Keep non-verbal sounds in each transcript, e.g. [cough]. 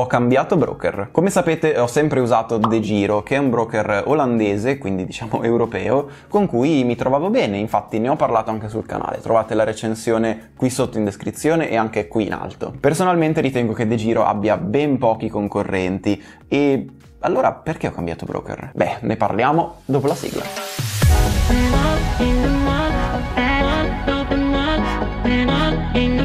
Ho cambiato broker. Come sapete ho sempre usato De Giro, che è un broker olandese, quindi diciamo [laughs] europeo, con cui mi trovavo bene, infatti ne ho parlato anche sul canale, trovate la recensione qui sotto in descrizione e anche qui in alto. Personalmente ritengo che De Giro abbia ben pochi concorrenti e allora perché ho cambiato broker? Beh, ne parliamo dopo la sigla.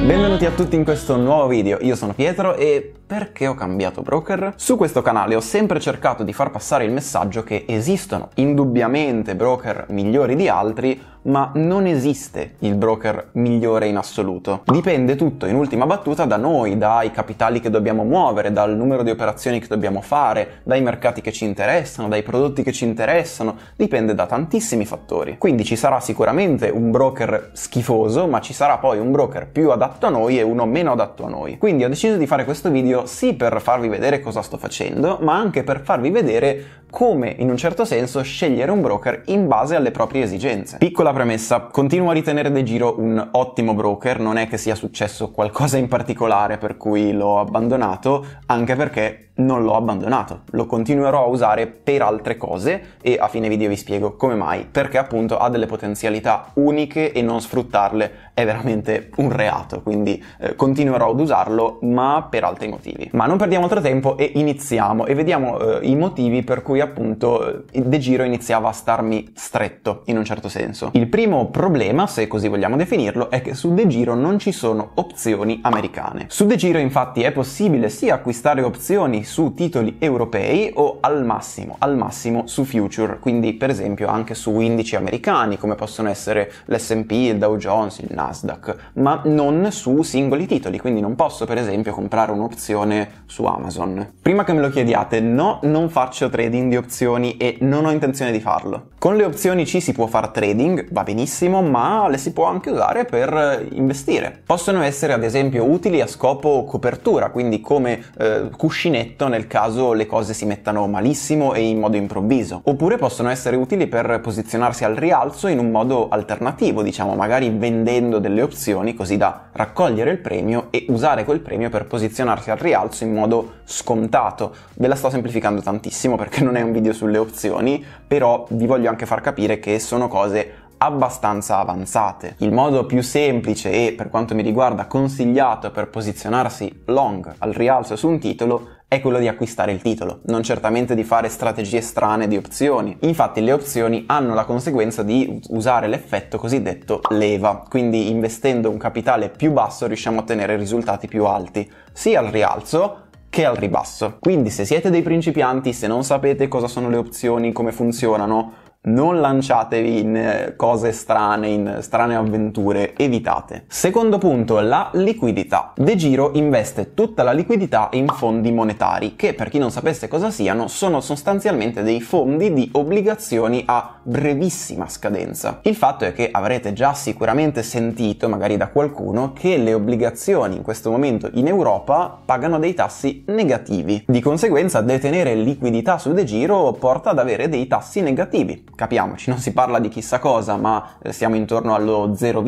Benvenuti a tutti in questo nuovo video, io sono Pietro e perché ho cambiato broker? Su questo canale ho sempre cercato di far passare il messaggio che esistono indubbiamente broker migliori di altri, ma non esiste il broker migliore in assoluto. Dipende tutto in ultima battuta da noi, dai capitali che dobbiamo muovere, dal numero di operazioni che dobbiamo fare, dai mercati che ci interessano, dai prodotti che ci interessano, dipende da tantissimi fattori. Quindi ci sarà sicuramente un broker schifoso, ma ci sarà poi un broker più adatto adatto a noi e uno meno adatto a noi. Quindi ho deciso di fare questo video sì per farvi vedere cosa sto facendo, ma anche per farvi vedere come in un certo senso scegliere un broker in base alle proprie esigenze. Piccola premessa, continuo a ritenere De Giro un ottimo broker, non è che sia successo qualcosa in particolare per cui l'ho abbandonato, anche perché non l'ho abbandonato, lo continuerò a usare per altre cose e a fine video vi spiego come mai, perché appunto ha delle potenzialità uniche e non sfruttarle è veramente un reato, quindi eh, continuerò ad usarlo ma per altri motivi. Ma non perdiamo altro tempo e iniziamo e vediamo eh, i motivi per cui appunto eh, De Giro iniziava a starmi stretto in un certo senso. Il primo problema, se così vogliamo definirlo, è che su De Giro non ci sono opzioni americane. Su De Giro infatti è possibile sia acquistare opzioni su titoli europei o al massimo, al massimo su future, quindi per esempio anche su indici americani come possono essere l'SP, il Dow Jones, il Nasdaq, ma non su singoli titoli, quindi non posso per esempio comprare un'opzione su Amazon. Prima che me lo chiediate, no, non faccio trading di opzioni e non ho intenzione di farlo. Con le opzioni ci si può fare trading, va benissimo, ma le si può anche usare per eh, investire. Possono essere ad esempio utili a scopo copertura, quindi come eh, cuscinetto pacchetto nel caso le cose si mettano malissimo e in modo improvviso. Oppure possono essere utili per posizionarsi al rialzo in un modo alternativo, diciamo magari vendendo delle opzioni così da raccogliere il premio e usare quel premio per posizionarsi al rialzo in modo scontato. Ve la sto semplificando tantissimo perché non è un video sulle opzioni, però vi voglio anche far capire che sono cose abbastanza avanzate. Il modo più semplice e per quanto mi riguarda consigliato per posizionarsi long al rialzo su un titolo è quello di acquistare il titolo, non certamente di fare strategie strane di opzioni. Infatti le opzioni hanno la conseguenza di usare l'effetto cosiddetto leva, quindi investendo un capitale più basso riusciamo a ottenere risultati più alti, sia al rialzo che al ribasso. Quindi se siete dei principianti, se non sapete cosa sono le opzioni, come funzionano, non lanciatevi in eh, cose strane, in strane avventure, evitate. Secondo punto, la liquidità. De Giro investe tutta la liquidità in fondi monetari, che per chi non sapesse cosa siano, sono sostanzialmente dei fondi di obbligazioni a brevissima scadenza. Il fatto è che avrete già sicuramente sentito, magari da qualcuno, che le obbligazioni in questo momento in Europa pagano dei tassi negativi. Di conseguenza, detenere liquidità su De Giro porta ad avere dei tassi negativi capiamoci, non si parla di chissà cosa, ma eh, siamo intorno allo 0,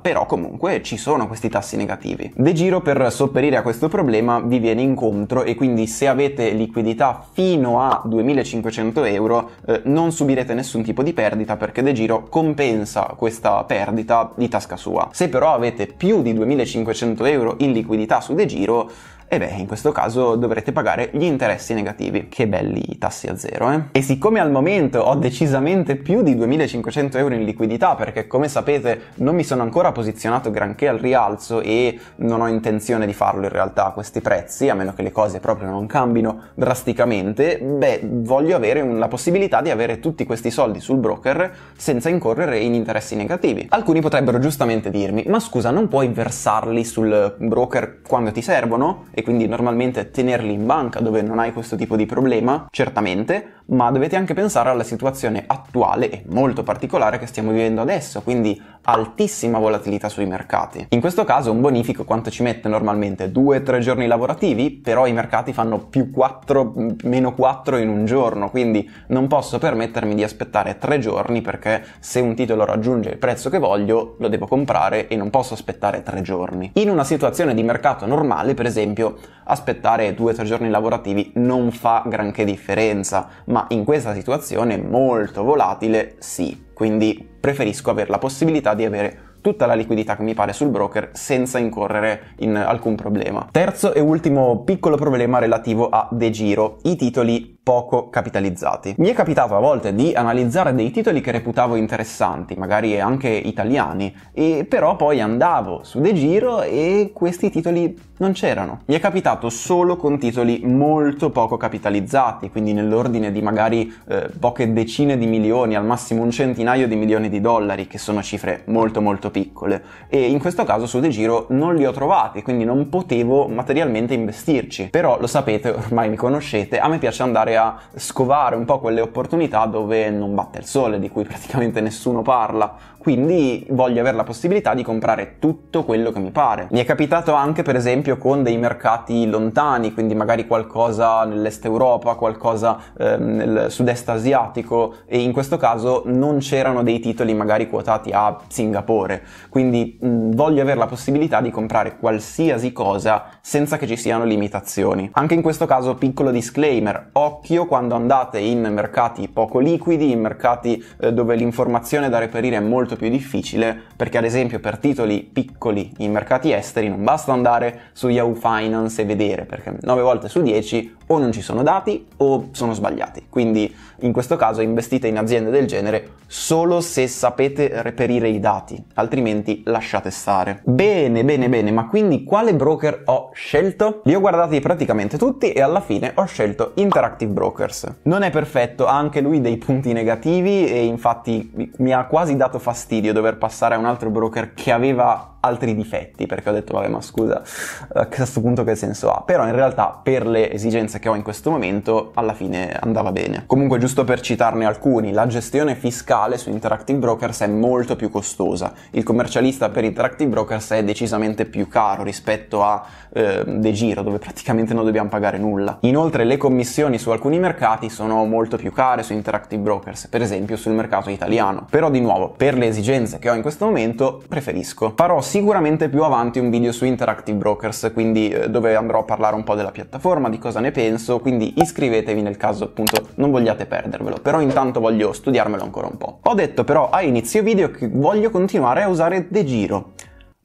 però comunque ci sono questi tassi negativi. De Giro per sopperire a questo problema vi viene incontro e quindi se avete liquidità fino a 2500 euro eh, non subirete nessun tipo di perdita perché De Giro compensa questa perdita di tasca sua. Se però avete più di 2500 euro in liquidità su De Giro e beh, in questo caso dovrete pagare gli interessi negativi. Che belli tassi a zero, eh? E siccome al momento ho decisamente più di 2500 euro in liquidità, perché come sapete non mi sono ancora posizionato granché al rialzo e non ho intenzione di farlo in realtà a questi prezzi, a meno che le cose proprio non cambino drasticamente, beh, voglio avere la possibilità di avere tutti questi soldi sul broker senza incorrere in interessi negativi. Alcuni potrebbero giustamente dirmi, ma scusa, non puoi versarli sul broker quando ti servono? e quindi normalmente tenerli in banca dove non hai questo tipo di problema, certamente, ma dovete anche pensare alla situazione attuale e molto particolare che stiamo vivendo adesso, quindi altissima volatilità sui mercati. In questo caso un bonifico quanto ci mette normalmente? 2-3 giorni lavorativi, però i mercati fanno più 4, meno 4 in un giorno, quindi non posso permettermi di aspettare 3 giorni perché se un titolo raggiunge il prezzo che voglio lo devo comprare e non posso aspettare 3 giorni. In una situazione di mercato normale, per esempio, aspettare due o tre giorni lavorativi non fa granché differenza, ma in questa situazione molto volatile sì, quindi preferisco avere la possibilità di avere tutta la liquidità che mi pare sul broker senza incorrere in alcun problema. Terzo e ultimo piccolo problema relativo a De Giro, i titoli poco capitalizzati. Mi è capitato a volte di analizzare dei titoli che reputavo interessanti, magari anche italiani, e però poi andavo su De Giro e questi titoli non c'erano. Mi è capitato solo con titoli molto poco capitalizzati, quindi nell'ordine di magari eh, poche decine di milioni, al massimo un centinaio di milioni di dollari, che sono cifre molto molto piccole. E in questo caso su De Giro non li ho trovati, quindi non potevo materialmente investirci. Però lo sapete, ormai mi conoscete, a me piace andare a scovare un po' quelle opportunità dove non batte il sole, di cui praticamente nessuno parla. Quindi voglio avere la possibilità di comprare tutto quello che mi pare. Mi è capitato anche per esempio con dei mercati lontani, quindi magari qualcosa nell'est Europa, qualcosa eh, nel sud-est asiatico e in questo caso non c'erano dei titoli magari quotati a Singapore. Quindi mh, voglio avere la possibilità di comprare qualsiasi cosa senza che ci siano limitazioni. Anche in questo caso piccolo disclaimer, occhio occhio quando andate in mercati poco liquidi, in mercati eh, dove l'informazione da reperire è molto più difficile, perché ad esempio per titoli piccoli in mercati esteri non basta andare su Yahoo Finance e vedere, perché 9 volte su 10 o non ci sono dati o sono sbagliati. Quindi in questo caso investite in aziende del genere solo se sapete reperire i dati, altrimenti lasciate stare. Bene, bene, bene, ma quindi quale broker ho scelto? Li ho guardati praticamente tutti e alla fine ho scelto Interactive Brokers. Non è perfetto, ha anche lui dei punti negativi e infatti mi ha quasi dato fastidio dover passare a un altro broker che aveva altri difetti, perché ho detto vabbè ma scusa, eh, a questo punto che senso ha? Però in realtà per le esigenze che ho in questo momento alla fine andava bene. Comunque giusto per citarne alcuni, la gestione fiscale su Interactive Brokers è molto più costosa, il commercialista per Interactive Brokers è decisamente più caro rispetto a eh, De Giro dove praticamente non dobbiamo pagare nulla. Inoltre le commissioni su alcuni mercati sono molto più care su Interactive Brokers, per esempio sul mercato italiano. Però di nuovo, per le esigenze che ho in questo momento, preferisco. Farò sì sicuramente più avanti un video su Interactive Brokers, quindi eh, dove andrò a parlare un po' della piattaforma, di cosa ne penso, quindi iscrivetevi nel caso appunto non vogliate perdervelo, però intanto voglio studiarmelo ancora un po'. Ho detto però a inizio video che voglio continuare a usare De Giro.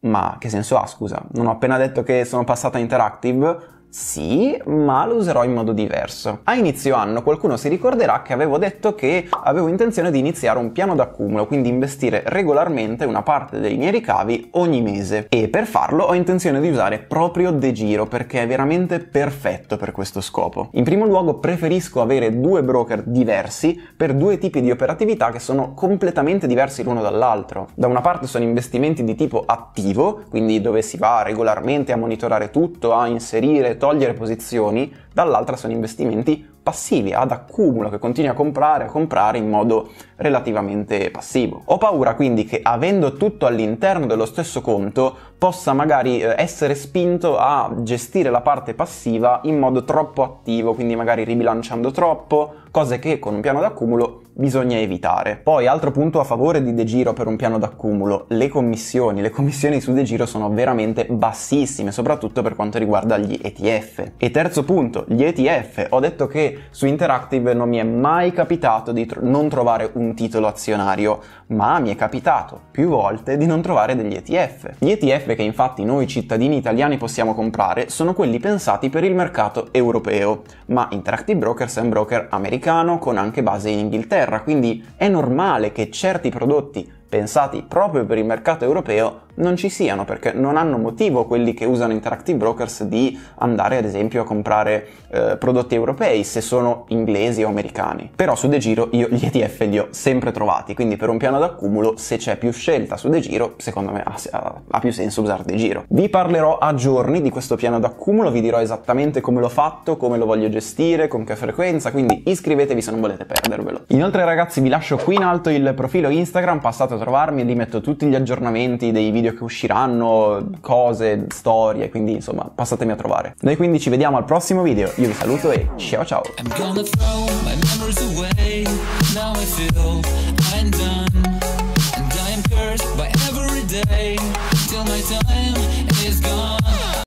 Ma che senso ha, scusa? Non ho appena detto che sono passata a Interactive? Sì, ma lo userò in modo diverso. A inizio anno qualcuno si ricorderà che avevo detto che avevo intenzione di iniziare un piano d'accumulo, quindi investire regolarmente una parte dei miei ricavi ogni mese. E per farlo ho intenzione di usare proprio De Giro perché è veramente perfetto per questo scopo. In primo luogo preferisco avere due broker diversi per due tipi di operatività che sono completamente diversi l'uno dall'altro. Da una parte sono investimenti di tipo attivo, quindi dove si va regolarmente a monitorare tutto, a inserire togliere posizioni, dall'altra sono investimenti passivi, ad accumulo, che continui a comprare, a comprare in modo relativamente passivo. Ho paura quindi che avendo tutto all'interno dello stesso conto possa magari eh, essere spinto a gestire la parte passiva in modo troppo attivo, quindi magari ribilanciando troppo, cose che con un piano d'accumulo bisogna evitare. Poi altro punto a favore di De Giro per un piano d'accumulo, le commissioni. Le commissioni su De Giro sono veramente bassissime, soprattutto per quanto riguarda gli ETF. E terzo punto, gli ETF. Ho detto che su Interactive non mi è mai capitato di tro- non trovare un titolo azionario, ma mi è capitato più volte di non trovare degli ETF. Gli ETF che infatti noi cittadini italiani possiamo comprare sono quelli pensati per il mercato europeo, ma Interactive Brokers è un broker americano americano con anche base in Inghilterra, quindi è normale che certi prodotti pensati proprio per il mercato europeo non ci siano perché non hanno motivo quelli che usano Interactive Brokers di andare ad esempio a comprare eh, prodotti europei se sono inglesi o americani. Però su De Giro io gli ETF li ho sempre trovati, quindi per un piano d'accumulo se c'è più scelta su De Giro secondo me ha, ha, ha più senso usare De Giro. Vi parlerò a giorni di questo piano d'accumulo, vi dirò esattamente come l'ho fatto, come lo voglio gestire, con che frequenza, quindi iscrivetevi se non volete perdervelo. Inoltre ragazzi vi lascio qui in alto il profilo Instagram, passate trovarmi, lì metto tutti gli aggiornamenti dei video che usciranno, cose, storie, quindi insomma passatemi a trovare. Noi quindi ci vediamo al prossimo video, io vi saluto e ciao ciao!